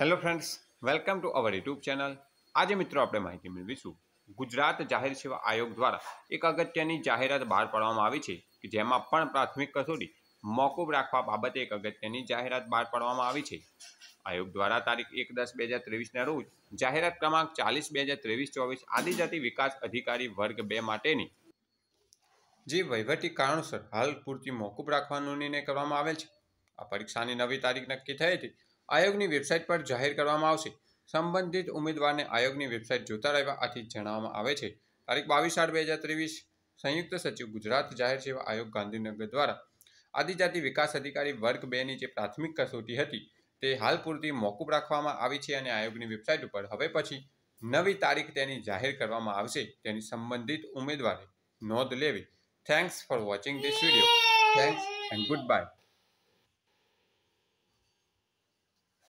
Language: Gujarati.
hello friends welcome to our YouTube channel આજે મિત્રો આપણે માહિતી મેળવીશું ગુજરાત જાહેર સેવા આયોગ દ્વારા એક અગત્યની જાહેરાત બહાર પાડવામાં આવી છે કે જેમાં પણ પ્રાથમિક કસોટી મોકૂફ રાખવા બાબતે એક અગત્યની જાહેરાત બહાર પાડવામાં આવી છે આયોગ દ્વારા તારીખ એક દસ બે હજાર ત્રેવીસના રોજ જાહેરાત ક્રમાંક ચાલીસ બે હજાર ત્રેવીસ ચોવીસ આદિજાતિ વિકાસ અધિકારી વર્ગ બે માટેની જે વહીવટી કારણોસર હાલ પૂરતી મોકૂફ રાખવાનો નિર્ણય કરવામાં આવેલ છે આ પરીક્ષાની નવી તારીખ નક્કી થઈ હતી આયોગની વેબસાઇટ પર જાહેર કરવામાં આવશે સંબંધિત ઉમેદવારને આયોગની વેબસાઇટ જોતા રહેવા આથી જણાવવામાં આવે છે તારીખ બાવીસ આઠ બે હજાર ત્રેવીસ સંયુક્ત સચિવ ગુજરાત જાહેર સેવા આયોગ ગાંધીનગર દ્વારા આદિજાતિ વિકાસ અધિકારી વર્ગ બેની જે પ્રાથમિક કસોટી હતી તે હાલ પૂરતી મોકૂફ રાખવામાં આવી છે અને આયોગની વેબસાઇટ ઉપર હવે પછી નવી તારીખ તેની જાહેર કરવામાં આવશે તેની સંબંધિત ઉમેદવારે નોંધ લેવી thanks for watching this video thanks and good by